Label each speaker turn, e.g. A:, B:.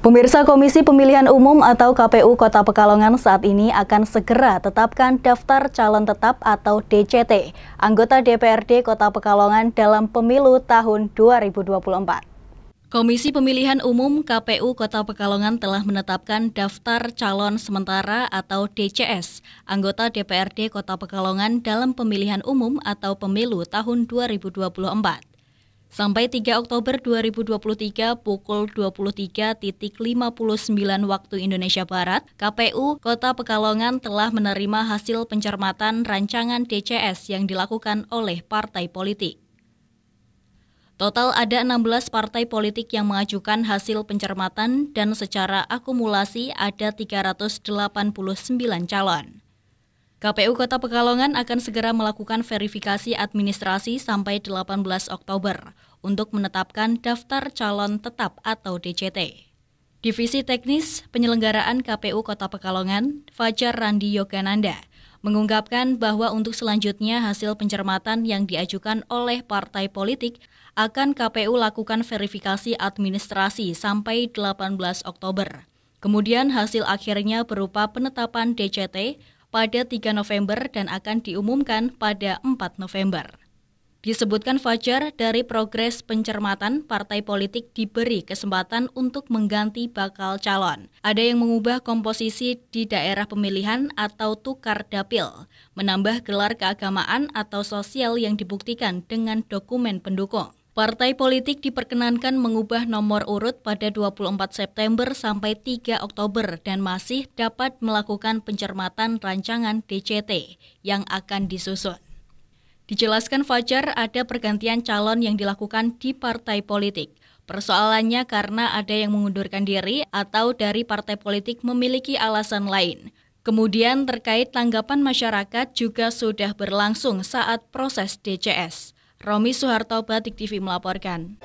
A: Pemirsa Komisi Pemilihan Umum atau KPU Kota Pekalongan saat ini akan segera tetapkan daftar calon tetap atau DCT anggota DPRD Kota Pekalongan dalam pemilu tahun 2024. Komisi Pemilihan Umum KPU Kota Pekalongan telah menetapkan daftar calon sementara atau DCS anggota DPRD Kota Pekalongan dalam pemilihan umum atau pemilu tahun 2024 sampai 3 Oktober 2023 pukul 23.59 waktu Indonesia Barat, KPU Kota Pekalongan telah menerima hasil pencermatan rancangan DCS yang dilakukan oleh partai politik. Total ada 16 partai politik yang mengajukan hasil pencermatan dan secara akumulasi ada 389 calon. KPU Kota Pekalongan akan segera melakukan verifikasi administrasi sampai 18 Oktober untuk menetapkan daftar calon tetap atau DCT. Divisi Teknis Penyelenggaraan KPU Kota Pekalongan, Fajar Randi Yogananda, mengungkapkan bahwa untuk selanjutnya hasil pencermatan yang diajukan oleh partai politik akan KPU lakukan verifikasi administrasi sampai 18 Oktober. Kemudian hasil akhirnya berupa penetapan DCT pada 3 November dan akan diumumkan pada 4 November. Disebutkan Fajar dari progres pencermatan partai politik diberi kesempatan untuk mengganti bakal calon. Ada yang mengubah komposisi di daerah pemilihan atau tukar dapil, menambah gelar keagamaan atau sosial yang dibuktikan dengan dokumen pendukung. Partai politik diperkenankan mengubah nomor urut pada 24 September sampai 3 Oktober dan masih dapat melakukan pencermatan rancangan DCT yang akan disusun. Dijelaskan Fajar ada pergantian calon yang dilakukan di partai politik. Persoalannya karena ada yang mengundurkan diri atau dari partai politik memiliki alasan lain. Kemudian terkait tanggapan masyarakat juga sudah berlangsung saat proses DCS. Romi Soeharto Batik TV melaporkan.